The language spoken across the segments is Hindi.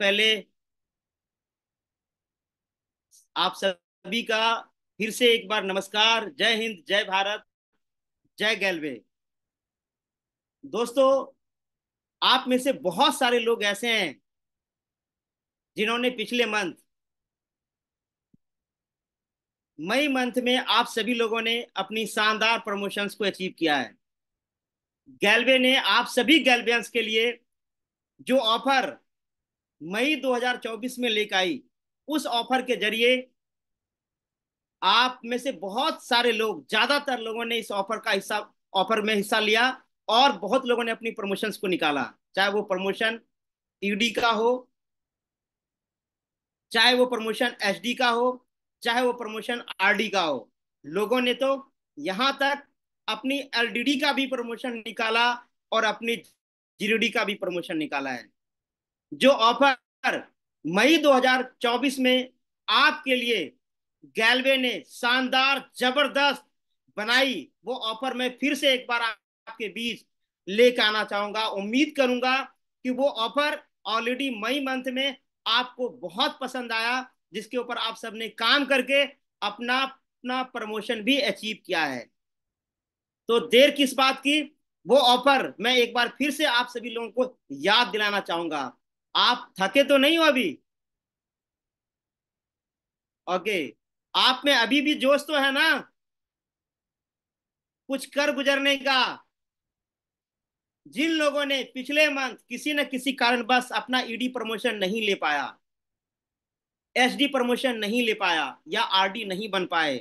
पहले आप सभी का फिर से एक बार नमस्कार जय हिंद जय भारत जय गैलवे दोस्तों आप में से बहुत सारे लोग ऐसे हैं जिन्होंने पिछले मंथ मई मंथ में आप सभी लोगों ने अपनी शानदार प्रमोशंस को अचीव किया है गैलवे ने आप सभी गैलवियंस के लिए जो ऑफर मई 2024 में लेकर आई उस ऑफर के जरिए आप में से बहुत सारे लोग ज्यादातर लोगों ने इस ऑफर का हिस्सा ऑफर में हिस्सा लिया और बहुत लोगों ने अपनी प्रमोशन को निकाला चाहे वो प्रमोशन ईडी e का हो चाहे वो प्रमोशन एसडी का हो चाहे वो प्रमोशन आरडी का हो लोगों ने तो यहां तक अपनी एलडीडी का भी प्रमोशन निकाला और अपनी जीरोडी का भी प्रमोशन निकाला है जो ऑफर मई 2024 में आपके लिए गैलवे ने शानदार जबरदस्त बनाई वो ऑफर मैं फिर से एक बार आपके बीच लेकर आना चाहूंगा उम्मीद करूंगा कि वो ऑफर ऑलरेडी मई मंथ में आपको बहुत पसंद आया जिसके ऊपर आप सबने काम करके अपना अपना प्रमोशन भी अचीव किया है तो देर किस बात की वो ऑफर मैं एक बार फिर से आप सभी लोगों को याद दिलाना चाहूंगा आप थके तो नहीं हो अभी ओके आप में अभी भी जोश तो है ना कुछ कर गुजरने का जिन लोगों ने पिछले मंथ किसी न किसी कारणवश अपना ईडी e प्रमोशन नहीं ले पाया एसडी प्रमोशन नहीं ले पाया या आरडी नहीं बन पाए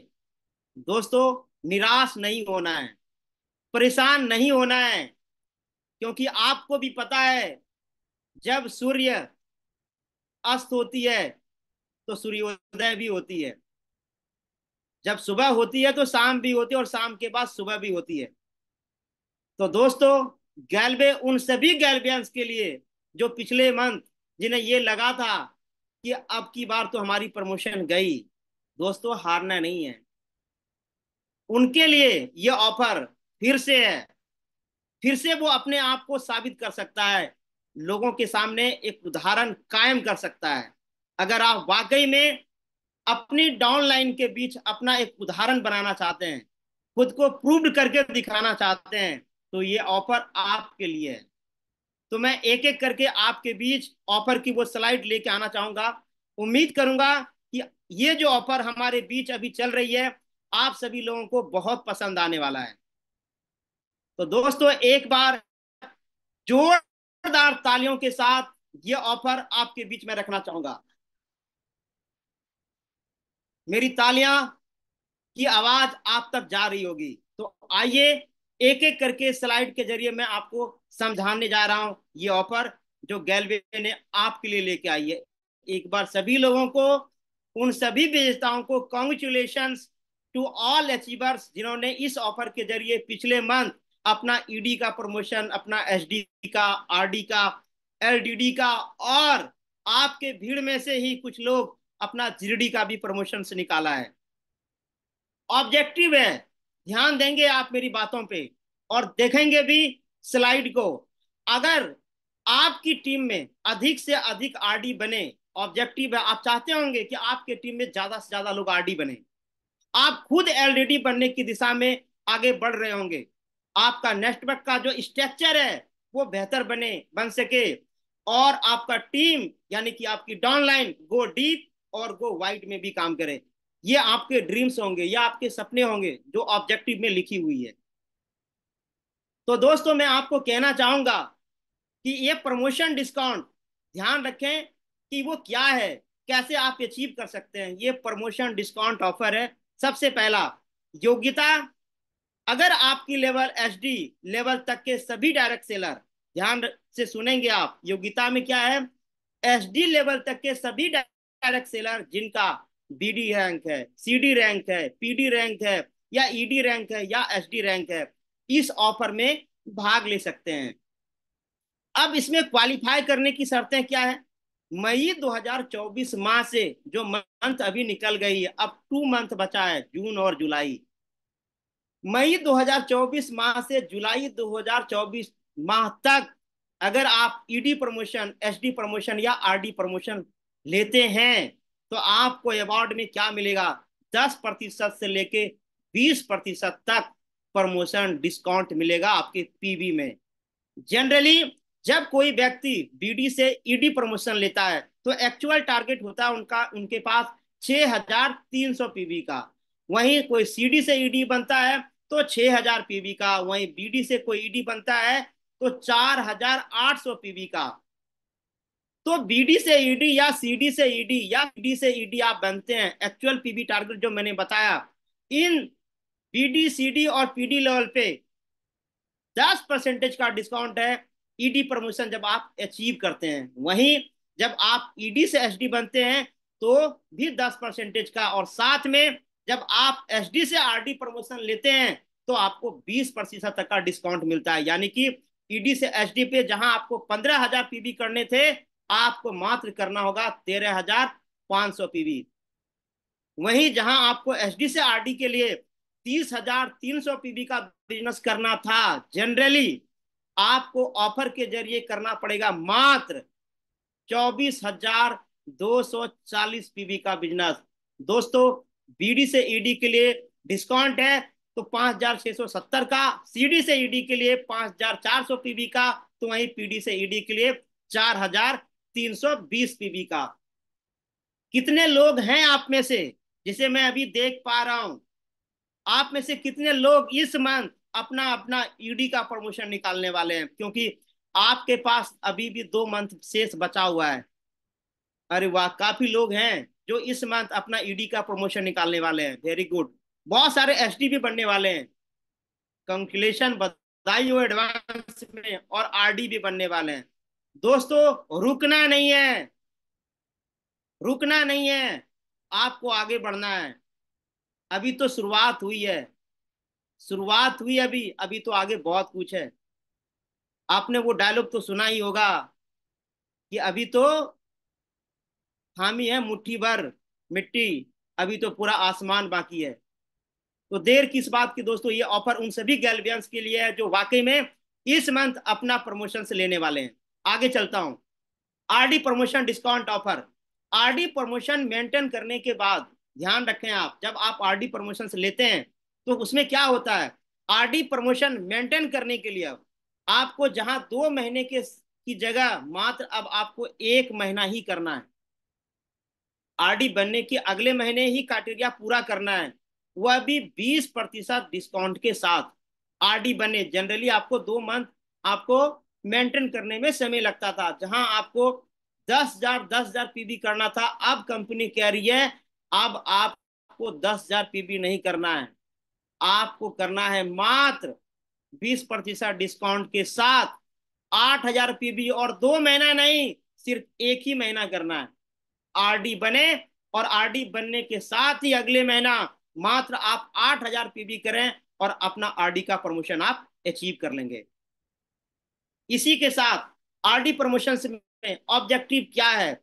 दोस्तों निराश नहीं होना है परेशान नहीं होना है क्योंकि आपको भी पता है जब सूर्य अस्त होती है तो सूर्योदय भी होती है जब सुबह होती है तो शाम भी होती है और शाम के बाद सुबह भी होती है तो दोस्तों गैलबे उन सभी गैलबियंस के लिए जो पिछले मंथ जिन्हें ये लगा था कि अब की बार तो हमारी प्रमोशन गई दोस्तों हारना नहीं है उनके लिए ये ऑफर फिर से है फिर से वो अपने आप को साबित कर सकता है लोगों के सामने एक उदाहरण कायम कर सकता है अगर आप वाकई में अपनी डाउनलाइन के बीच अपना एक उदाहरण बनाना चाहते हैं खुद को प्रूव्ड करके दिखाना चाहते हैं तो ये ऑफर आपके लिए है तो मैं एक एक करके आपके बीच ऑफर की वो स्लाइड लेके आना चाहूंगा उम्मीद करूंगा कि ये जो ऑफर हमारे बीच अभी चल रही है आप सभी लोगों को बहुत पसंद आने वाला है तो दोस्तों एक बार जोर जोरदार तालियों के साथ ये ऑफर आपके बीच में रखना चाहूंगा मेरी तालियां की आवाज आप तक जा रही होगी तो आइए एक एक करके स्लाइड के जरिए मैं आपको समझाने जा रहा हूं ये ऑफर जो गैलवे ने आपके लिए लेके आई है एक बार सभी लोगों को उन सभी विजेताओं को कॉन्ग्रेचुलेशन टू ऑल अचीवर्स जिन्होंने इस ऑफर के जरिए पिछले मंथ अपना ईडी e का प्रमोशन अपना एसडी का आरडी का एलडीडी का और आपके भीड़ में से ही कुछ लोग अपना जीडी का भी प्रमोशन से निकाला है ऑब्जेक्टिव है ध्यान देंगे आप मेरी बातों पे और देखेंगे भी स्लाइड को अगर आपकी टीम में अधिक से अधिक आरडी बने ऑब्जेक्टिव है आप चाहते होंगे कि आपके टीम में ज्यादा से ज्यादा लोग आरडी बने आप खुद एलडीडी बनने की दिशा में आगे बढ़ रहे होंगे आपका नेटवर्क का जो स्ट्रक्चर है वो बेहतर बने बन सके और आपका टीम यानी कि आपकी डाउनलाइन गो डीप और गो वाइड में भी काम करे ये आपके ड्रीम्स होंगे या आपके सपने होंगे जो ऑब्जेक्टिव में लिखी हुई है तो दोस्तों मैं आपको कहना चाहूंगा कि ये प्रमोशन डिस्काउंट ध्यान रखें कि वो क्या है कैसे आप अचीव कर सकते हैं ये प्रमोशन डिस्काउंट ऑफर है सबसे पहला योग्यता अगर आपकी लेवल एस डी लेवल तक के सभी डायरेक्ट सेलर ध्यान से सुनेंगे आप योग्यता में क्या है एस डी लेवल तक के सभी डायरेक्ट सेलर जिनका बी डी रैंक है सी डी रैंक है पी डी रैंक है या ई डी रैंक है या एस डी रैंक है इस ऑफर में भाग ले सकते हैं अब इसमें क्वालिफाई करने की शर्तें क्या है मई 2024 माह से जो मंथ अभी निकल गई है अब टू मंथ बचा है जून और जुलाई मई 2024 माह से जुलाई 2024 माह तक अगर आप ईडी प्रमोशन एसडी प्रमोशन या आरडी प्रमोशन लेते हैं तो आपको अवार्ड में क्या मिलेगा 10 प्रतिशत से लेके 20 प्रतिशत तक प्रमोशन डिस्काउंट मिलेगा आपके पीबी में जनरली जब कोई व्यक्ति बीडी से ईडी e प्रमोशन लेता है तो एक्चुअल टारगेट होता है उनका उनके पास 6300 पीबी का वहीं कोई सीडी से ईडी e बनता है तो 6000 पीवी का वहीं बीडी से कोई ईडी बनता है तो 4800 पीवी का तो बीडी से ईडी या सीडी से ईडी या डी से ईडी आप बनते हैं एक्चुअल पीवी टारगेट जो मैंने बताया इन बीडी सीडी और पीडी लेवल पे 10 परसेंटेज का डिस्काउंट है ईडी प्रमोशन जब आप अचीव करते हैं वहीं जब आप ईडी से एसडी बनते हैं तो भी 10 परसेंटेज का और साथ में जब आप एस से आर प्रमोशन लेते हैं तो आपको 20 प्रतिशत तक का डिस्काउंट मिलता है यानी कि ईडी से एसडी पे जहां आपको पंद्रह हजार पीबी करने थे आपको मात्र करना होगा तेरह हजार पांच सौ पीबी वहीं जहां आपको एसडी से आर के लिए तीस हजार तीन सौ पीबी का बिजनेस करना था जनरली आपको ऑफर के जरिए करना पड़ेगा मात्र चौबीस हजार दो सौ चालीस पीबी का बिजनेस दोस्तों बीडी से ईडी के लिए डिस्काउंट है तो पांच हजार छह सौ सत्तर का सीडी से ईडी के लिए पांच हजार चार सौ पीबी का तो वहीं पीडी से ईडी के लिए चार हजार तीन सौ बीस पीबी का कितने लोग हैं आप में से जिसे मैं अभी देख पा रहा हूं आप में से कितने लोग इस मंथ अपना अपना ईडी का प्रमोशन निकालने वाले हैं क्योंकि आपके पास अभी भी दो मंथ शेष बचा हुआ है अरे वाह काफी लोग हैं जो इस मंथ अपना ईडी e का प्रमोशन निकालने वाले हैं वेरी गुड बहुत सारे एस भी बनने वाले हैं कंकुलेशन बधाई हो एडवांस में और आरडी भी बनने वाले हैं दोस्तों रुकना नहीं है रुकना नहीं है आपको आगे बढ़ना है अभी तो शुरुआत हुई है शुरुआत हुई अभी अभी तो आगे बहुत कुछ है आपने वो डायलॉग तो सुना ही होगा कि अभी तो थामी है मुट्ठी भर मिट्टी अभी तो पूरा आसमान बाकी है तो देर किस बात की दोस्तों ये ऑफर उन सभी गैलवियंस के लिए है जो वाकई में इस मंथ अपना प्रमोशन से लेने वाले हैं आगे चलता हूँ RD promotion discount offer RD promotion maintain करने के बाद ध्यान रखें आप जब आप आरडी प्रमोशन से लेते हैं तो उसमें क्या होता है आरडी प्रमोशन मेंटेन करने के लिए आपको जहां दो महीने के की जगह मात्र अब आपको एक महीना ही करना है आरडी बनने की अगले महीने ही क्राइटेरिया पूरा करना है वह भी 20 प्रतिशत डिस्काउंट के साथ आरडी बने जनरली आपको दो मंथ आपको मेंटेन करने में समय लगता था जहां आपको दस हजार दस हजार पीबी करना था अब कंपनी कह रही है अब आपको दस हजार पीबी नहीं करना है आपको करना है मात्र बीस प्रतिशत डिस्काउंट के साथ आठ हजार पीबी और दो महीना नहीं सिर्फ एक ही महीना करना है आरडी बने और आरडी बनने के साथ ही अगले महीना मात्र आप आठ हजार पीबी करें और अपना आरडी का प्रमोशन आप अचीव कर लेंगे इसी के साथ आरडी प्रमोशन में ऑब्जेक्टिव क्या है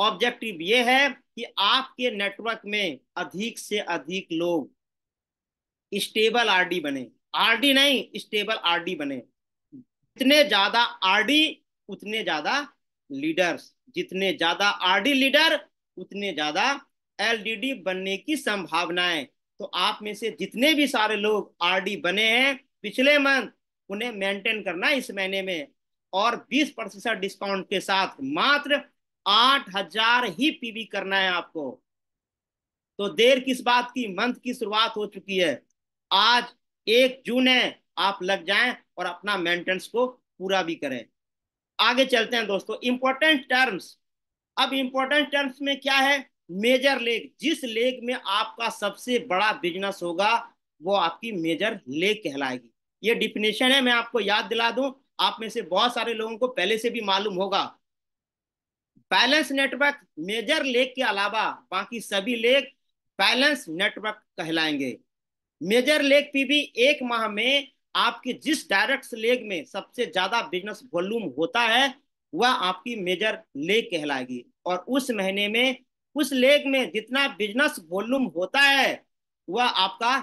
ऑब्जेक्टिव ये है कि आपके नेटवर्क में अधिक से अधिक लोग स्टेबल आरडी बने आरडी नहीं स्टेबल आरडी बने जितने ज्यादा आरडी उतने ज्यादा लीडर्स जितने ज्यादा आरडी लीडर उतने ज्यादा एलडीडी बनने की संभावनाएं तो आप में से जितने भी सारे लोग आरडी बने हैं पिछले मंथ उन्हें मेंटेन करना इस महीने में और 20 प्रतिशत डिस्काउंट के साथ मात्र आठ हजार ही पीवी करना है आपको तो देर किस बात की मंथ की शुरुआत हो चुकी है आज एक जून है आप लग जाएं और अपना मेंटेनेंस को पूरा भी करें आगे चलते हैं दोस्तों इंपॉर्टेंट टर्म्स अब इंपॉर्टेंट टर्म्स में क्या है मेजर लेग जिस लेग में आपका सबसे बड़ा बिजनेस होगा वो आपकी मेजर लेग कहलाएगी ये डिफिनेशन है मैं आपको याद दिला दूं आप में से बहुत सारे लोगों को पहले से भी मालूम होगा बैलेंस नेटवर्क मेजर लेग के अलावा बाकी सभी लेग बैलेंस नेटवर्क कहलाएंगे मेजर लेग पी भी एक माह में आपके जिस डायरेक्ट लेग में सबसे ज्यादा बिजनेस वॉल्यूम होता है वह आपकी मेजर लेग कहलाएगी और उस महीने में उस लेग में जितना बिजनेस वॉल्यूम होता है वह आपका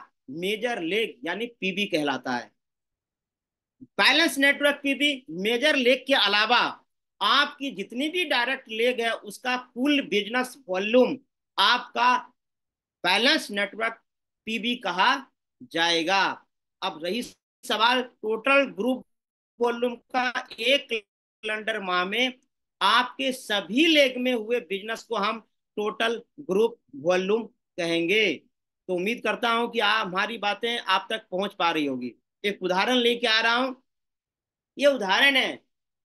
मेजर लेग यानी पीबी कहलाता है balance network PB major leg के अलावा आपकी जितनी भी डायरेक्ट लेग है उसका कुल बिजनेस वॉल्यूम आपका बैलेंस नेटवर्क पीबी कहा जाएगा अब रही सवाल टोटल ग्रुप वॉल्यूम का एक कैलेंडर माह में आपके सभी लेग में हुए बिजनेस को हम टोटल ग्रुप वॉल्यूम कहेंगे तो उम्मीद करता हूं कि हमारी बातें आप तक पहुंच पा रही होगी एक उदाहरण लेके आ रहा हूं ये उदाहरण है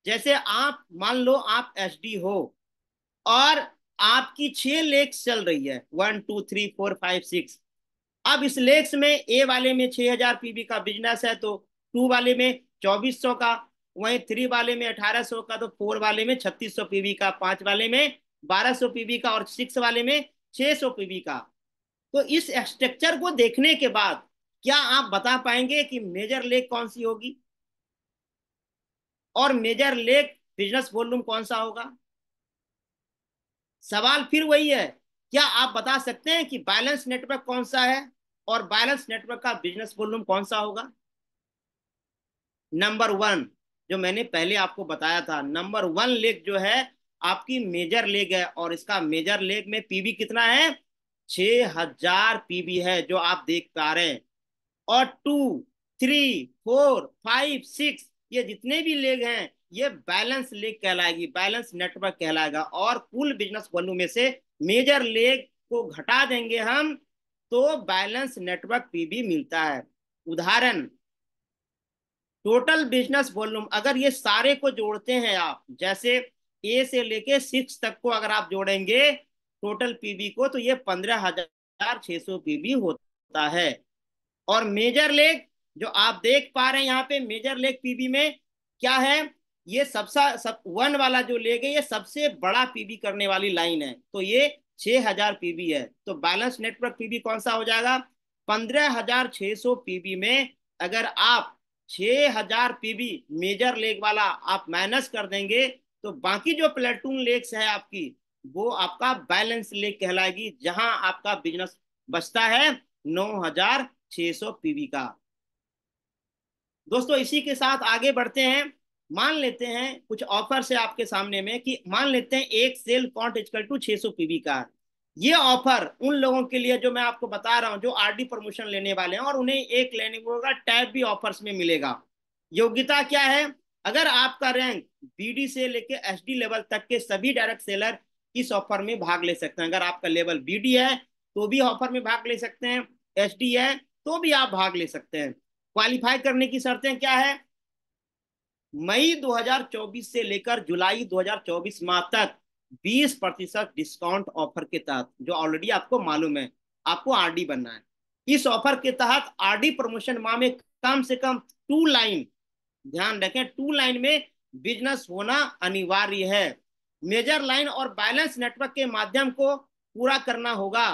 जैसे आप मान लो आप एस हो और आपकी छह लेग चल रही है one two three four five six अब इस लेक्स में ए वाले में 6000 पीबी का बिजनेस है तो टू वाले में 2400 का वहीं थ्री वाले में 1800 का तो फोर वाले में 3600 पीबी का पांच वाले में 1200 पीबी का और सिक्स वाले में 600 पीबी का तो इस स्ट्रक्चर को देखने के बाद क्या आप बता पाएंगे कि मेजर लेक कौन सी होगी और मेजर लेक बिजनेस वॉल्यूम कौन सा होगा सवाल फिर वही है क्या आप बता सकते हैं कि बैलेंस नेटवर्क कौन सा है और बैलेंस नेटवर्क का बिजनेस वॉल्यूम कौन सा होगा नंबर वन जो मैंने पहले आपको बताया था नंबर वन लेग जो है आपकी मेजर लेग है और इसका मेजर लेग में पीबी कितना है छ हजार पीबी है जो आप देख पा रहे हैं और two three four five six ये जितने भी लेग हैं ये बैलेंस लेग कहलाएगी बैलेंस नेटवर्क कहलाएगा और कुल बिजनेस वॉल्यूम में से मेजर लेग को घटा देंगे हम तो बैलेंस नेटवर्क पीबी मिलता है उदाहरण टोटल बिजनेस वॉल्यूम अगर ये सारे को जोड़ते हैं आप जैसे ए से लेके सिक्स तक को अगर आप जोड़ेंगे टोटल पीबी को तो ये पंद्रह हजार छह सौ पीबी होता है और मेजर लेग जो आप देख पा रहे हैं यहाँ पे मेजर लेग पीबी में क्या है ये सबसे सब वन वाला जो लेग है ये सबसे बड़ा पीबी करने वाली लाइन है तो ये छह हजार पीबी है तो बैलेंस नेटवर्क पीबी कौन सा हो जाएगा पंद्रह हजार छह सौ पीबी में अगर आप छह हजार पीबी मेजर लेग वाला आप माइनस कर देंगे तो बाकी जो प्लेटून लेक्स है आपकी वो आपका बैलेंस लेक कहलाएगी जहां आपका बिजनेस बचता है नौ हजार छह सौ पीबी का दोस्तों इसी के साथ आगे बढ़ते हैं मान लेते हैं कुछ ऑफर से आपके सामने में कि मान लेते हैं एक सेल पॉइंट इजकल टू छह सौ पीवी का ये ऑफर उन लोगों के लिए जो मैं आपको बता रहा हूँ जो आरडी प्रमोशन लेने वाले हैं और उन्हें एक लेने का टैब भी ऑफर्स में मिलेगा योग्यता क्या है अगर आपका रैंक बीडी से लेके एसडी लेवल तक के सभी डायरेक्ट सेलर इस ऑफर में भाग ले सकते हैं अगर आपका लेवल डी है तो भी ऑफर में भाग ले सकते हैं एसडी है तो भी आप भाग ले सकते हैं क्वालिफाई करने की शर्तें क्या है मई 2024 से लेकर जुलाई 2024 माह तक 20 प्रतिशत डिस्काउंट ऑफर के तहत जो ऑलरेडी आपको मालूम है आपको आरडी बनना है इस ऑफर के तहत आरडी प्रमोशन माह में कम से कम टू लाइन ध्यान रखें टू लाइन में बिजनेस होना अनिवार्य है मेजर लाइन और बैलेंस नेटवर्क के माध्यम को पूरा करना होगा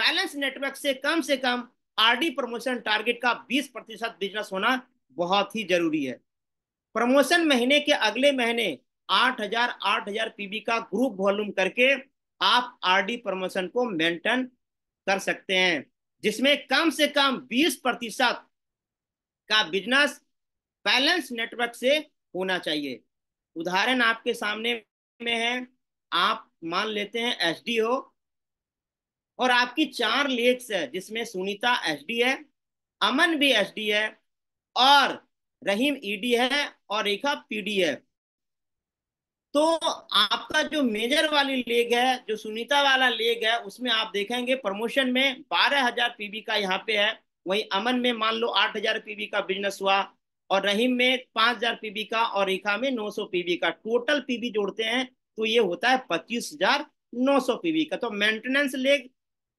बैलेंस नेटवर्क से कम से कम आरडी प्रमोशन टारगेट का 20 प्रतिशत बिजनेस होना बहुत ही जरूरी है प्रमोशन महीने के अगले महीने 8000 8000 पीबी का ग्रुप वॉल्यूम करके आप आरडी प्रमोशन को मेंटेन कर सकते हैं जिसमें कम से कम 20 प्रतिशत का बिजनेस बैलेंस नेटवर्क से होना चाहिए उदाहरण आपके सामने में है आप मान लेते हैं एस और आपकी चार लेक्स है जिसमें सुनीता एस है अमन भी एस है और रहीम ईडी है और रेखा पीडी है तो आपका जो मेजर वाली लेग है जो सुनीता वाला लेग है उसमें आप देखेंगे प्रमोशन में बारह हजार पीबी का यहाँ पे है वहीं अमन में मान लो आठ हजार पीबी का बिजनेस हुआ और रहीम में पांच हजार पीबी का और रेखा में नौ सौ पीबी का टोटल पीबी जोड़ते हैं तो ये होता है पच्चीस हजार नौ सौ पीबी का तो मेंटेनेंस लेग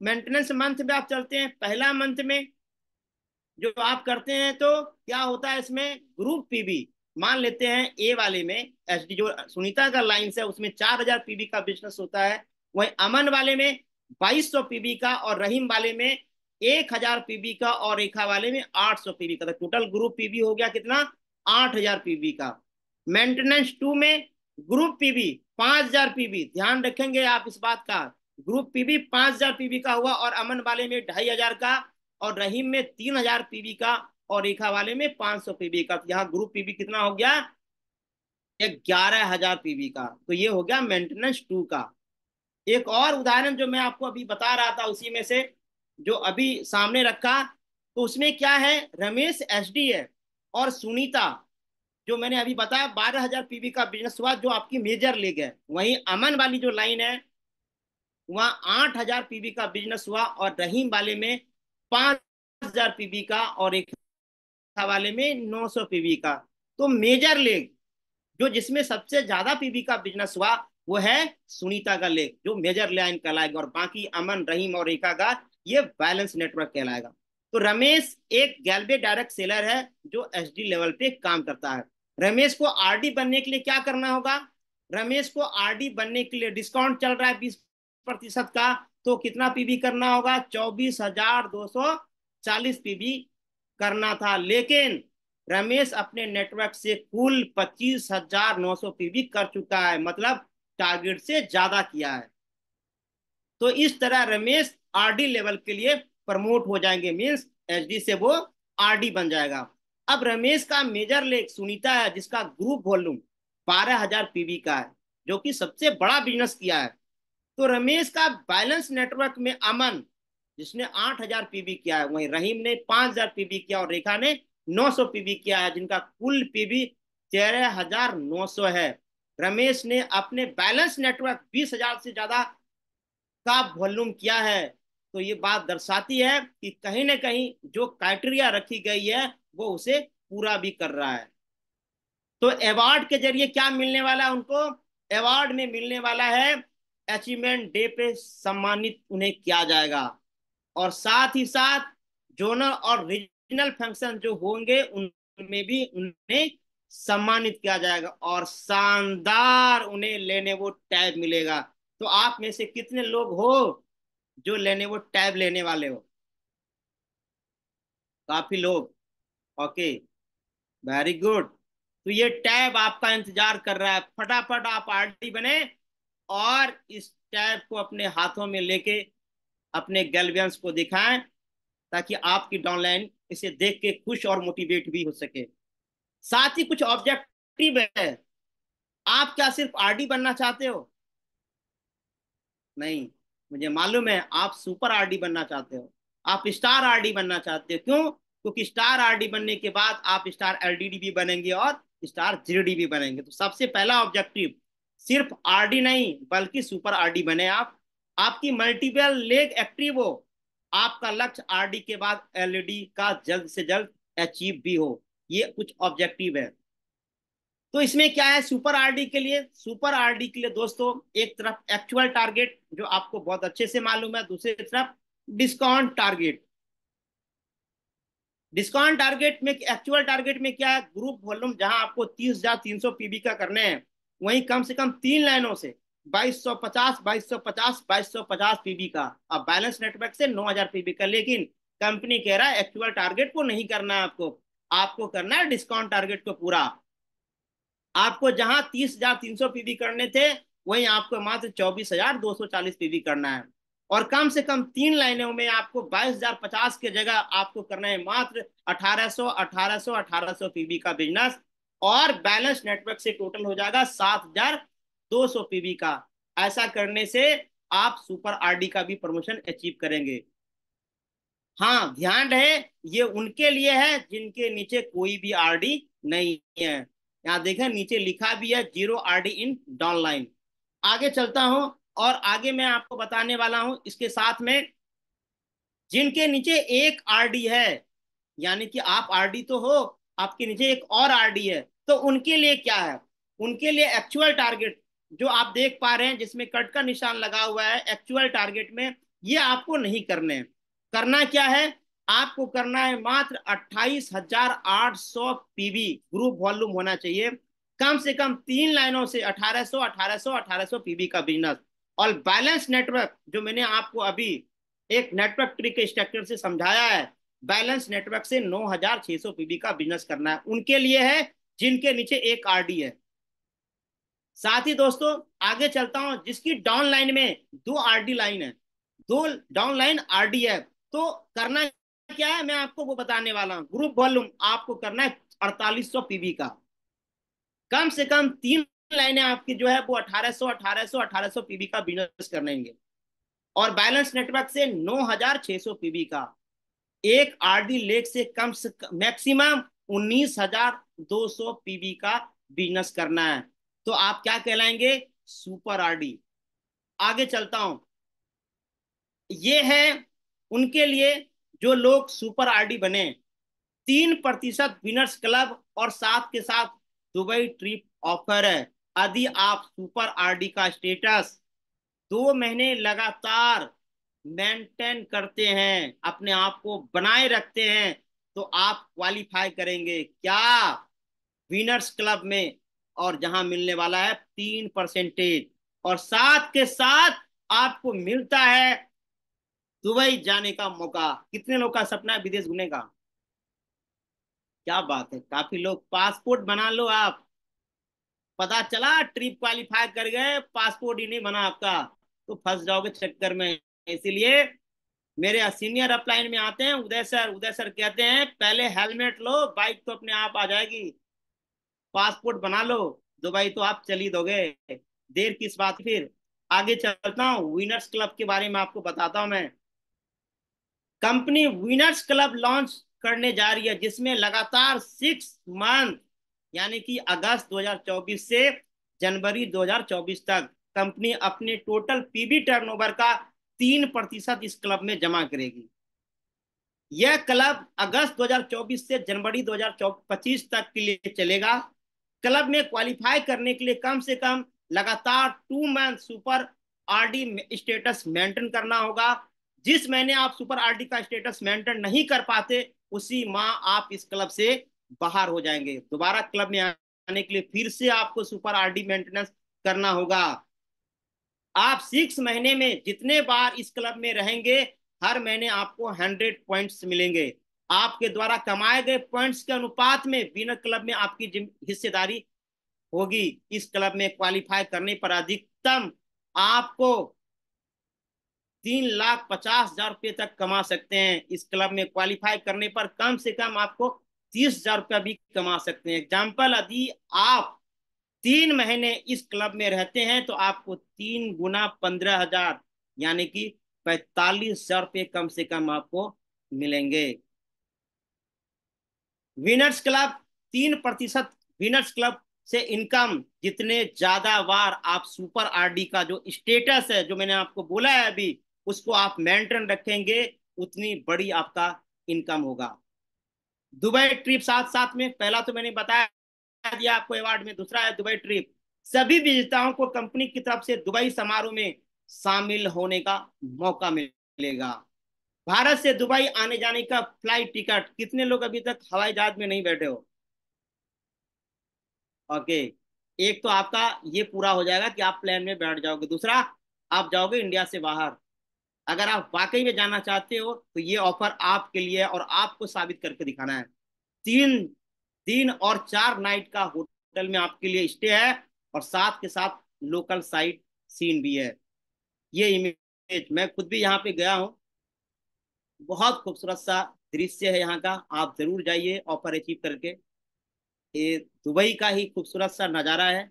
मेंटेनेंस मंथ में आप चलते हैं पहला मंथ में जो आप करते हैं तो क्या होता है इसमें ग्रुप पीबी मान लेते हैं ए वाले में एस डी जो सुनीता का लाइन्स है उसमें चार हजार पीबी का बिजनेस होता है वही अमन वाले में बाईस सौ पीबी का और रहीम वाले में एक हजार पीबी का और रेखा वाले में आठ सौ पीबी का तो टोटल ग्रुप पीबी हो गया कितना आठ हजार पीबी का मेंटेनेंस टू में ग्रुप पीबी पांच हजार पीबी ध्यान रखेंगे आप इस बात का ग्रुप पीबी पांच हजार पीबी का हुआ और अमन वाले में ढाई हजार का और रहीम में तीन हजार पीबी का और रेखा वाले में पांच सौ पीबी का तो यहाँ ग्रुप पीबी कितना हो गया ग्यारह हजार पीबी का तो ये हो गया मेंटेनेंस टू का एक और उदाहरण जो मैं आपको अभी बता रहा था उसी में से जो अभी सामने रखा तो उसमें क्या है रमेश डी है और सुनीता जो मैंने अभी बताया बारह हजार पीबी का बिजनेस हुआ जो आपकी मेजर लीग है वहीं अमन वाली जो लाइन है वहां आठ हजार पीबी का बिजनेस हुआ और रहीम वाले में पांच हजार पीबी का और एक वाले में नौ सौ पीबी का तो मेजर लेग जो जिसमें सबसे ज्यादा पीबी का बिजनेस हुआ वो है सुनीता का लेग जो मेजर लाइन कहलाएगा और बाकी अमन रहीम और रेखा का ये बैलेंस नेटवर्क कहलाएगा तो रमेश एक गैलबे डायरेक्ट सेलर है जो एसडी लेवल पे काम करता है रमेश को आरडी बनने के लिए क्या करना होगा रमेश को आरडी बनने के लिए डिस्काउंट चल रहा है बीस प्रतिशत का तो कितना पीबी करना होगा चौबीस हजार दो सौ चालीस पीबी करना था लेकिन रमेश अपने नेटवर्क से कुल पच्चीस हजार नौ सौ पीबी कर चुका है मतलब टारगेट से ज्यादा किया है तो इस तरह रमेश आरडी लेवल के लिए प्रमोट हो जाएंगे मीन्स एच से वो आरडी बन जाएगा अब रमेश का मेजर लेक सुनीता है जिसका ग्रुप वॉल्यूम बारह हजार पीबी का है जो कि सबसे बड़ा बिजनेस किया है तो रमेश का बैलेंस नेटवर्क में अमन जिसने 8000 पीबी किया है वहीं रहीम ने 5000 पीबी किया और रेखा ने 900 पीबी किया है जिनका कुल पीबी 13900 है रमेश ने अपने बैलेंस नेटवर्क 20000 से ज्यादा का वॉल्यूम किया है तो ये बात दर्शाती है कि कहीं ना कहीं जो क्राइटेरिया रखी गई है वो उसे पूरा भी कर रहा है तो अवार्ड के जरिए क्या मिलने वाला है उनको अवार्ड में मिलने वाला है अचीवमेंट डे पे सम्मानित उन्हें किया जाएगा और साथ ही साथ जोनल और रीजनल फंक्शन जो होंगे उनमें भी उन्हें सम्मानित किया जाएगा और शानदार उन्हें लेने वो टैब मिलेगा तो आप में से कितने लोग हो जो लेने वो टैब लेने वाले हो काफी लोग ओके वेरी गुड तो ये टैब आपका इंतजार कर रहा है फटाफट आप आर बने और इस टैप को अपने हाथों में लेके अपने गैलवियंस को दिखाएं ताकि आपकी डाउनलाइन इसे देख के खुश और मोटिवेट भी हो सके साथ ही कुछ ऑब्जेक्टिव है आप क्या सिर्फ आरडी बनना चाहते हो नहीं मुझे मालूम है आप सुपर आरडी बनना चाहते हो आप स्टार आरडी बनना चाहते हो क्यों क्योंकि स्टार आरडी बनने के बाद आप स्टार एलडीडी भी बनेंगे और स्टार जीडी भी बनेंगे तो सबसे पहला ऑब्जेक्टिव सिर्फ आरडी नहीं बल्कि सुपर आरडी बने आप आपकी मल्टीपल लेग एक्टिव हो आपका लक्ष्य आरडी के बाद एलईडी का जल्द से जल्द अचीव भी हो ये कुछ ऑब्जेक्टिव है तो इसमें क्या है सुपर आरडी के लिए सुपर आरडी के लिए दोस्तों एक तरफ एक्चुअल टारगेट जो आपको बहुत अच्छे से मालूम है दूसरी तरफ डिस्काउंट टारगेट डिस्काउंट टारगेट में एक्चुअल टारगेट में क्या है ग्रुप वॉल्यूम जहां आपको तीस हजार तीन सौ पीबी का करने हैं वहीं कम से कम तीन लाइनों से 2250 2250 2250 पीबी का अब बैलेंस नेटवर्क से 9000 पीबी का लेकिन कंपनी कह रहा है एक्चुअल टारगेट को नहीं करना है आपको आपको करना है डिस्काउंट टारगेट को पूरा आपको जहां तीस हजार तीन सौ पीबी करने थे वहीं आपको मात्र चौबीस हजार दो सौ चालीस पीबी करना है और कम से कम तीन लाइनों में आपको बाईस हजार पचास के जगह आपको करना है मात्र अठारह सौ अठारह सौ अठारह सौ पीबी का बिजनेस और बैलेंस नेटवर्क से टोटल हो जाएगा सात हजार दो सौ पीबी का ऐसा करने से आप सुपर आरडी का भी प्रमोशन अचीव करेंगे हाँ ध्यान रहे ये उनके लिए है जिनके नीचे कोई भी आरडी नहीं है यहाँ देखें नीचे लिखा भी है zero RD in downline line आगे चलता हूं और आगे मैं आपको बताने वाला हूं इसके साथ में जिनके नीचे एक आरडी है यानी कि आप आरडी तो हो आपके नीचे एक और आरडी है तो उनके लिए क्या है उनके लिए एक्चुअल टारगेट जो आप देख पा रहे हैं जिसमें कट का निशान लगा हुआ है एक्चुअल टारगेट में ये आपको नहीं करने करना क्या है आपको करना है मात्र अट्ठाईस हजार आठ सौ पीवी ग्रुप वॉल्यूम होना चाहिए कम से कम तीन लाइनों से 1800 1800 1800 पीवी का बिजनेस और बैलेंस नेटवर्क जो मैंने आपको अभी एक नेटवर्क ट्री के स्ट्रक्चर से समझाया है बैलेंस नेटवर्क से 9600 पीबी का बिजनेस करना है उनके लिए है जिनके नीचे एक आर डी है साथ ही दोस्तों आगे चलता हूं जिसकी डाउन लाइन में दो आर डी लाइन है दो डाउन लाइन आर डी है तो करना क्या है मैं आपको वो बताने वाला हूं ग्रुप वॉल्यूम आपको करना है अड़तालीस सौ पीबी का कम से कम तीन लाइनें आपकी जो है वो 1800 1800 1800 पीबी का बिजनेस करेंगे और बैलेंस नेटवर्क से 9600 पीबी का एक आरडी लेक से कम से मैक्सिमम उन्नीस हजार 200 पीबी का बिजनेस करना है तो आप क्या कहलाएंगे सुपर आरडी आगे चलता हूं ये है उनके लिए जो लोग सुपर आरडी बने तीन प्रतिशत विनर्स क्लब और साथ के साथ दुबई ट्रिप ऑफर है यदि आप सुपर आरडी का स्टेटस दो महीने लगातार मेंटेन करते हैं अपने आप को बनाए रखते हैं तो आप क्वालिफाई करेंगे क्या विनर्स क्लब में और जहां मिलने वाला है तीन परसेंटेज और साथ के साथ आपको मिलता है दुबई जाने का मौका कितने लोग का सपना है विदेश घूमने का क्या बात है काफी लोग पासपोर्ट बना लो आप पता चला ट्रिप क्वालिफाई कर गए पासपोर्ट ही नहीं बना आपका तो फंस जाओगे चक्कर में इसीलिए मेरे सीनियर अपलाइन में आते हैं उदय सर उदय सर कहते हैं पहले हेलमेट लो बाइक तो अपने आप आ जाएगी पासपोर्ट बना लो दुबई तो आप चली दोगे देर किस बात फिर आगे चलता हूँ विनर्स क्लब के बारे में आपको बताता हूँ मैं कंपनी विनर्स क्लब लॉन्च करने जा रही है जिसमें लगातार सिक्स मंथ यानी कि अगस्त 2024 से जनवरी 2024 तक कंपनी अपने टोटल पीबी टर्नओवर का तीन प्रतिशत इस क्लब में जमा करेगी यह क्लब अगस्त 2024 से जनवरी 2025 तक के लिए चलेगा क्लब में क्वालिफाई करने के लिए कम से कम लगातार two month super RD status maintain करना होगा जिस महीने आप सुपर आरडी का स्टेटस मेंटेन नहीं कर पाते उसी माह आप इस क्लब से बाहर हो जाएंगे दोबारा क्लब में आने के लिए फिर से आपको सुपर आरडी मेंटेनेंस करना होगा आप सिक्स महीने में जितने बार इस क्लब में रहेंगे हर महीने आपको हंड्रेड पॉइंट्स मिलेंगे आपके द्वारा कमाए गए पॉइंट्स के अनुपात में विनर क्लब में आपकी हिस्सेदारी होगी इस क्लब में क्वालिफाई करने पर अधिकतम आपको तीन लाख पचास हजार रुपये तक कमा सकते हैं इस क्लब में क्वालिफाई करने पर कम से कम आपको तीस हजार रुपया भी कमा सकते हैं एग्जाम्पल यदि आप तीन महीने इस क्लब में रहते हैं तो आपको तीन गुना पंद्रह हजार यानी कि पैतालीस हजार रुपये कम से कम आपको मिलेंगे विनर्स क्लब तीन प्रतिशत विनर्स क्लब से इनकम जितने ज्यादा बार आप सुपर आरडी का जो स्टेटस है जो मैंने आपको बोला है अभी उसको आप मेंटेन रखेंगे उतनी बड़ी आपका इनकम होगा दुबई ट्रिप साथ साथ में पहला तो मैंने बताया दिया आपको अवार्ड में दूसरा है दुबई ट्रिप सभी विजेताओं को कंपनी की तरफ से दुबई समारोह में शामिल होने का मौका मिलेगा भारत से दुबई आने जाने का फ्लाइट टिकट कितने लोग अभी तक हवाई जहाज में नहीं बैठे हो ओके एक तो आपका ये पूरा हो जाएगा कि आप प्लेन में बैठ जाओगे दूसरा आप जाओगे इंडिया से बाहर अगर आप वाकई में जाना चाहते हो तो ये ऑफर आपके लिए और आपको साबित करके दिखाना है तीन तीन और चार नाइट का होटल में आपके लिए स्टे है और साथ के साथ लोकल साइट सीन भी है ये इमेज मैं खुद भी यहाँ पे गया हूँ बहुत खूबसूरत सा दृश्य है यहाँ का आप ज़रूर जाइए ऑफर अचीव करके ये दुबई का ही खूबसूरत सा नज़ारा है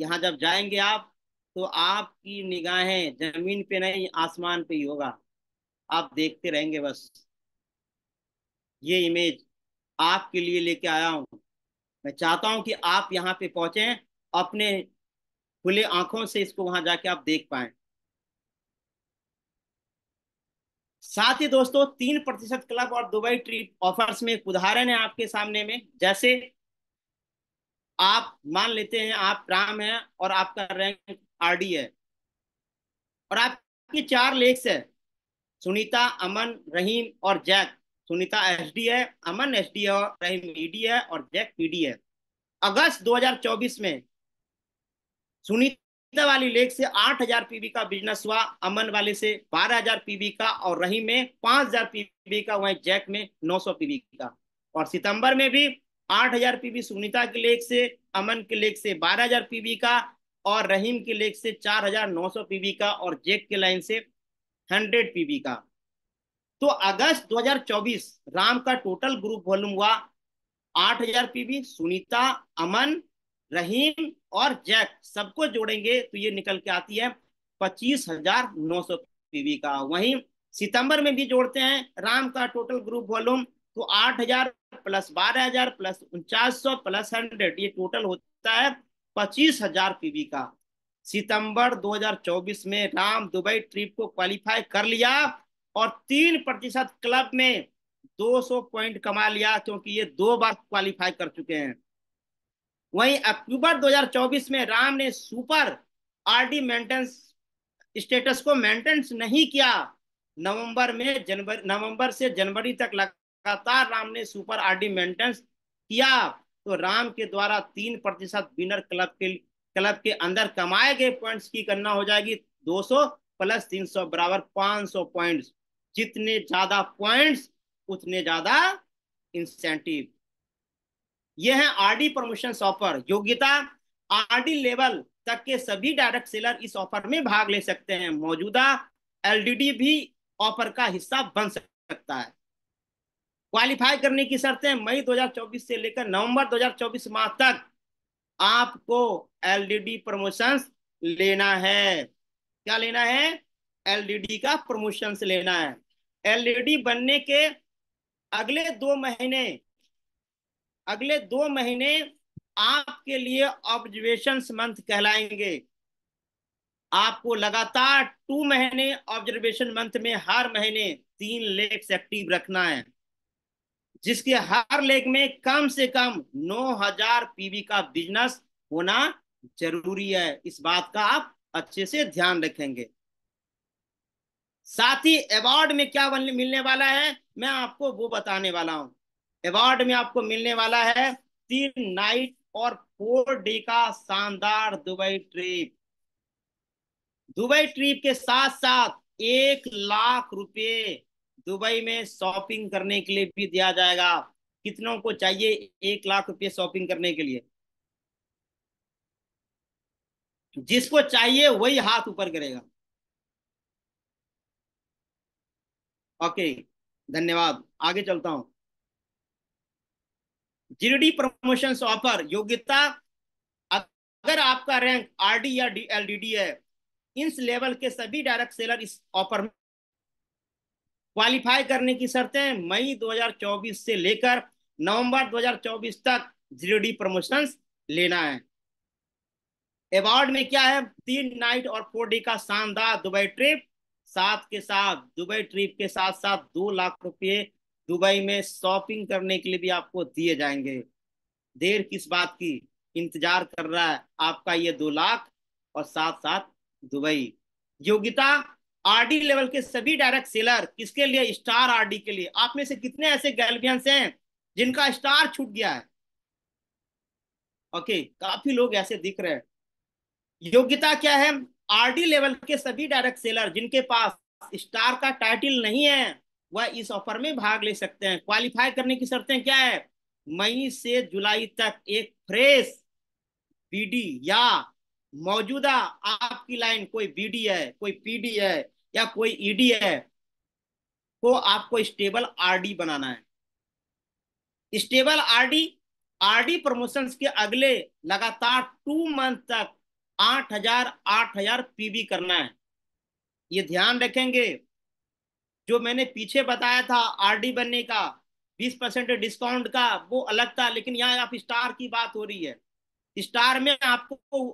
यहाँ जब जाएंगे आप तो आपकी निगाहें जमीन पे नहीं आसमान पे ही होगा आप देखते रहेंगे बस ये इमेज आपके लिए लेके आया हूँ मैं चाहता हूँ कि आप यहाँ पे पहुँचें अपने खुले आँखों से इसको वहाँ जाके आप देख पाएँ साथ ही दोस्तों तीन प्रतिशत क्लब और दुबई ट्रिप ऑफर्स में एक उदाहरण है आपके सामने में जैसे आप मान लेते हैं आप राम है और आपका रैंक आरडी है और आपकी चार लेक्स है सुनीता अमन रहीम और जैक सुनीता एसडी है अमन एसडी है और रहीम ईडी है और जैक पीडी है अगस्त 2024 में सुनीता वाली लेक से 8000 पीबी का बिजनेस हुआ अमन वाले से 12000 पीबी का और रही में 5000 पीबी का वहीं जैक में 900 पीबी का और सितंबर में भी 8000 पीबी सुनीता के लेक से अमन के लेक से 12000 पीबी का और रहीम के लेक से 4900 पीबी का और जैक के लाइन से 100 पीबी का तो अगस्त 2024 राम का टोटल ग्रुप वॉल्यूम हुआ आठ पीबी सुनीता अमन रहीम और जैक सबको जोड़ेंगे तो ये निकल के आती है पच्चीस हजार नौ सौ पीवी का वहीं सितंबर में भी जोड़ते हैं राम का टोटल ग्रुप वॉल्यूम तो आठ हजार प्लस बारह हजार प्लस उनचास सौ प्लस हंड्रेड ये टोटल होता है पच्चीस हजार पीवी का सितंबर 2024 में राम दुबई ट्रिप को क्वालिफाई कर लिया और तीन प्रतिशत क्लब में 200 पॉइंट कमा लिया क्योंकि ये दो बार क्वालिफाई कर चुके हैं वहीं अक्टूबर 2024 में राम ने सुपर आरडी मेंटेनेंस स्टेटस को मेंटेनेंस नहीं किया नवंबर में जनवरी नवंबर से जनवरी तक लगातार राम ने सुपर आरडी मेंटेनेंस किया तो राम के द्वारा तीन प्रतिशत विनर क्लब के क्लब के अंदर कमाए गए पॉइंट्स की गणना हो जाएगी 200 प्लस 300 बराबर 500 पॉइंट्स जितने ज्यादा पॉइंट्स उतने ज्यादा इंसेंटिव ये है आरडी प्रमोशन ऑफर योग्यता आरडी लेवल तक के सभी डायरेक्ट सेलर इस ऑफर में भाग ले सकते हैं मौजूदा एलडीडी भी ऑफर का हिस्सा बन सकता है क्वालिफाई करने की शर्तें मई 2024 से लेकर नवंबर 2024 माह तक आपको एलडीडी प्रमोशंस लेना है क्या लेना है एलडीडी का प्रमोशंस लेना है एलडीडी बनने के अगले दो महीने अगले दो महीने आपके लिए ऑब्जर्वेशन मंथ कहलाएंगे आपको लगातार टू महीने ऑब्जर्वेशन मंथ में हर महीने तीन लेग्स एक्टिव रखना है जिसके हर लेग में कम से कम 9000 पीवी का बिजनेस होना जरूरी है इस बात का आप अच्छे से ध्यान रखेंगे साथ ही अवार्ड में क्या मिलने वाला है मैं आपको वो बताने वाला हूं अवार्ड में आपको मिलने वाला है तीन नाइट और फोर डे का शानदार दुबई ट्रिप दुबई ट्रिप के साथ साथ एक लाख रुपए दुबई में शॉपिंग करने के लिए भी दिया जाएगा कितनों को चाहिए एक लाख रुपए शॉपिंग करने के लिए जिसको चाहिए वही हाथ ऊपर करेगा ओके धन्यवाद आगे चलता हूं जीडीडी प्रमोशन ऑफर योग्यता अगर आपका रैंक आरडी या डीएलडीडी है इस लेवल के सभी डायरेक्ट सेलर इस ऑफर में क्वालिफाई करने की शर्तें मई 2024 से लेकर नवंबर 2024 तक जीडीडी प्रमोशंस लेना है अवार्ड में क्या है तीन नाइट और फोर डे का शानदार दुबई ट्रिप साथ के साथ दुबई ट्रिप के साथ साथ दो लाख रुपए दुबई में शॉपिंग करने के लिए भी आपको दिए जाएंगे देर किस बात की इंतजार कर रहा है आपका ये दो लाख और साथ साथ दुबई योग्यता आरडी लेवल के सभी डायरेक्ट सेलर किसके लिए स्टार आरडी के लिए आप में से कितने ऐसे गैल्बियंस हैं जिनका स्टार छूट गया है ओके काफी लोग ऐसे दिख रहे हैं योग्यता क्या है आरडी लेवल के सभी डायरेक्ट सेलर जिनके पास स्टार का टाइटल नहीं है वह इस ऑफर में भाग ले सकते हैं क्वालिफाई करने की शर्तें क्या है मई से जुलाई तक एक फ्रेश बीडी या मौजूदा आपकी लाइन कोई बीडी है कोई पीडी है या कोई ईडी e है को आपको स्टेबल आरडी बनाना है स्टेबल आरडी आरडी प्रमोशंस के अगले लगातार टू मंथ तक आठ हजार आठ हजार पीबी करना है ये ध्यान रखेंगे जो मैंने पीछे बताया था आरडी बनने का 20 परसेंट डिस्काउंट का वो अलग था लेकिन यहाँ आप स्टार की बात हो रही है स्टार में आपको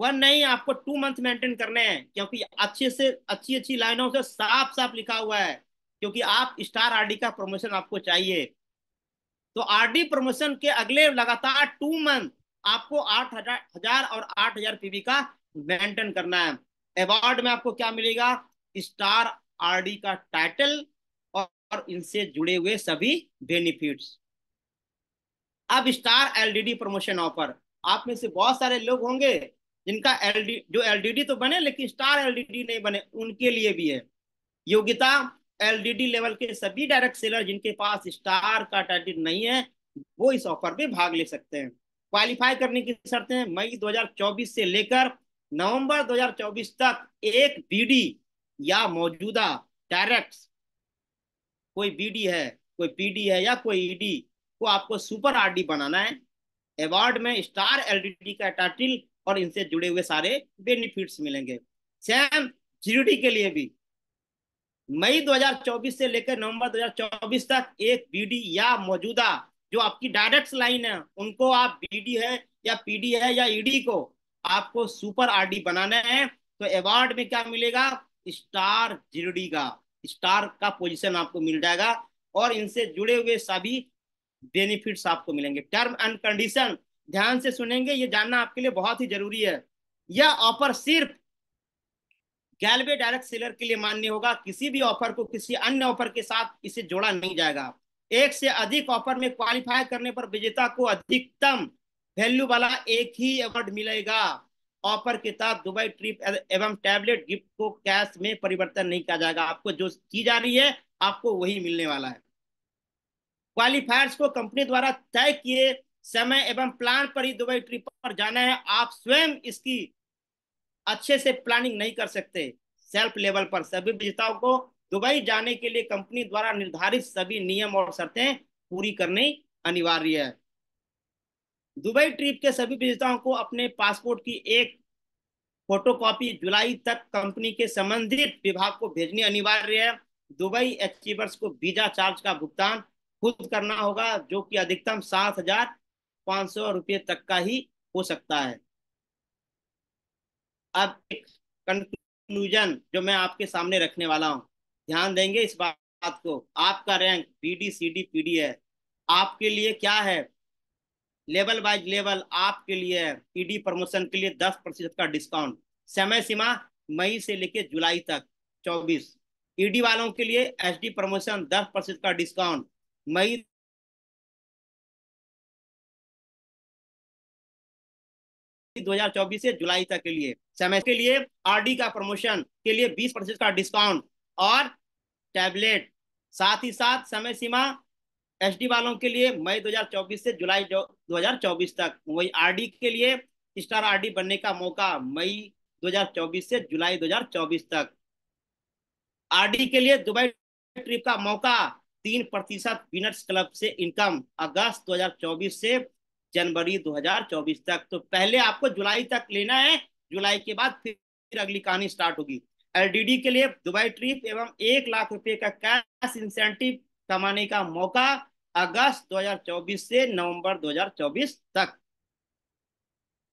वन नहीं आपको टू मंथ मेंटेन करने हैं क्योंकि अच्छे से अच्छी अच्छी लाइनों से साफ साफ लिखा हुआ है क्योंकि आप स्टार आरडी का प्रमोशन आपको चाहिए तो आरडी प्रमोशन के अगले लगातार टू मंथ आपको आठ हजार और आठ हजार पीबी का मेंटेन करना है अवार्ड में आपको क्या मिलेगा स्टार आरडी का टाइटल और इनसे जुड़े हुए सभी बेनिफिट्स अब स्टार एलडीडी प्रमोशन ऑफर आप में से बहुत सारे लोग होंगे जिनका एलडी जो एलडीडी तो बने लेकिन स्टार एलडीडी नहीं बने उनके लिए भी है योग्यता एलडीडी लेवल के सभी डायरेक्ट सेलर जिनके पास स्टार का टाइटल नहीं है वो इस ऑफर में भाग ले सकते हैं क्वालिफाई करने की शर्तें मई 2024 से लेकर नवंबर 2024 तक एक बीडी या मौजूदा डायरेक्ट कोई बीडी है कोई पीडी है या कोई ईडी e को आपको सुपर आरडी बनाना है अवार्ड में स्टार एलडीडी का टाइटल और इनसे जुड़े हुए सारे बेनिफिट्स मिलेंगे सेम जीडीडी के लिए भी मई 2024 से लेकर नवंबर 2024 तक एक बीडी या मौजूदा जो आपकी डायरेक्ट लाइन है उनको आप बीडी है या पीडी है या ईडी e को आपको सुपर आरडी बनाना है तो अवार्ड में क्या मिलेगा स्टार जीरोडी का स्टार का पोजीशन आपको मिल जाएगा और इनसे जुड़े हुए सभी बेनिफिट्स आपको मिलेंगे टर्म एंड कंडीशन ध्यान से सुनेंगे ये जानना आपके लिए बहुत ही जरूरी है यह ऑफर सिर्फ गैलवे डायरेक्ट सेलर के लिए मान्य होगा किसी भी ऑफर को किसी अन्य ऑफर के साथ इसे जोड़ा नहीं जाएगा एक से अधिक ऑफर में क्वालिफाई करने पर विजेता को अधिकतम वैल्यू वाला एक ही अवार्ड मिलेगा ऑफर के साथ दुबई ट्रिप एवं टैबलेट गिफ्ट को कैश में परिवर्तन नहीं किया जाएगा आपको जो चीज आ रही है आपको वही मिलने वाला है क्वालिफायर्स को कंपनी द्वारा तय किए समय एवं प्लान पर ही दुबई ट्रिप पर जाना है आप स्वयं इसकी अच्छे से प्लानिंग नहीं कर सकते सेल्फ लेवल पर सभी विजेताओं को दुबई जाने के लिए कंपनी द्वारा निर्धारित सभी नियम और शर्तें पूरी करनी अनिवार्य है दुबई ट्रिप के सभी विजेताओं को अपने पासपोर्ट की एक फोटोकॉपी जुलाई तक कंपनी के संबंधित विभाग को भेजनी अनिवार्य है दुबई अचीवर्स को वीजा चार्ज का भुगतान खुद करना होगा जो कि अधिकतम सात हजार पांच सौ रुपये तक का ही हो सकता है अब एक कंक्लूजन जो मैं आपके सामने रखने वाला हूँ ध्यान देंगे इस बात को आपका rank B D C D P D है आपके लिए क्या है लेवल वाइज लेवल आपके लिए ईडी प्रमोशन के लिए दस प्रतिशत का डिस्काउंट समय सीमा मई से लेकर जुलाई तक चौबीस ईडी e वालों के लिए एसडी प्रमोशन दस प्रतिशत का डिस्काउंट मई दो हजार चौबीस से जुलाई तक के लिए समय के लिए आरडी का प्रमोशन के लिए बीस प्रतिशत का डिस्काउंट और टैबलेट साथ ही साथ समय सीमा एसडी वालों के लिए मई 2024 से जुलाई 2024 तक वही आरडी के लिए स्टार आरडी बनने का मौका मई 2024 से जुलाई 2024 तक आरडी के लिए दुबई ट्रिप का मौका तीन प्रतिशत विनर्स क्लब से इनकम अगस्त 2024 से जनवरी 2024 तक तो पहले आपको जुलाई तक लेना है जुलाई के बाद फिर अगली कहानी स्टार्ट होगी एलडीडी के लिए दुबई ट्रिप एवं एक लाख रुपए का कैश इंसेंटिव कमाने का मौका अगस्त 2024 से नवंबर 2024 तक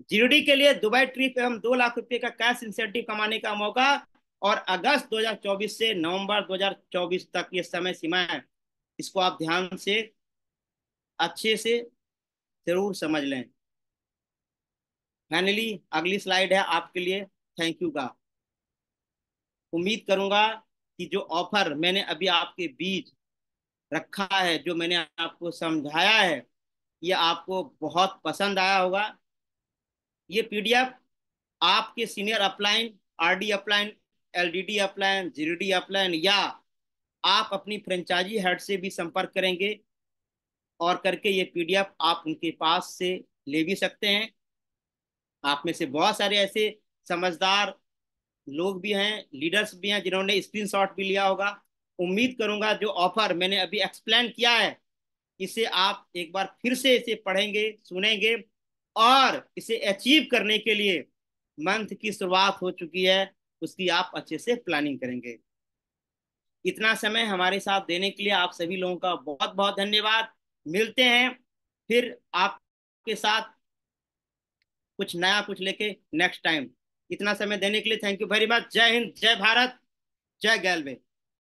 जीरोडी के लिए दुबई ट्रिप एवं दो लाख रुपए का कैश इंसेंटिव कमाने का मौका और अगस्त 2024 से नवंबर 2024 तक ये समय सीमा है इसको आप ध्यान से अच्छे से जरूर समझ लें फाइनली अगली स्लाइड है आपके लिए थैंक यू का उम्मीद करूंगा कि जो ऑफर मैंने अभी आपके बीच रखा है जो मैंने आपको समझाया है ये आपको बहुत पसंद आया होगा ये पीडीएफ आपके senior upline RD upline LDD upline GDD upline या आप अपनी फ्रेंचाइजी हेड से भी संपर्क करेंगे और करके ये पीडीएफ आप उनके पास से ले भी सकते हैं आप में से बहुत सारे ऐसे समझदार लोग भी हैं लीडर्स भी हैं जिन्होंने स्क्रीनशॉट भी लिया होगा उम्मीद करूंगा जो ऑफर मैंने अभी एक्सप्लेन किया है इसे आप एक बार फिर से इसे पढ़ेंगे सुनेंगे और इसे अचीव करने के लिए मंथ की शुरुआत हो चुकी है उसकी आप अच्छे से प्लानिंग करेंगे इतना समय हमारे साथ देने के लिए आप सभी लोगों का बहुत बहुत धन्यवाद मिलते हैं फिर आपके साथ कुछ नया कुछ लेके नेक्स्ट टाइम इतना समय देने के लिए थैंक यू वेरी मच जय हिंद जय भारत जय गैलवे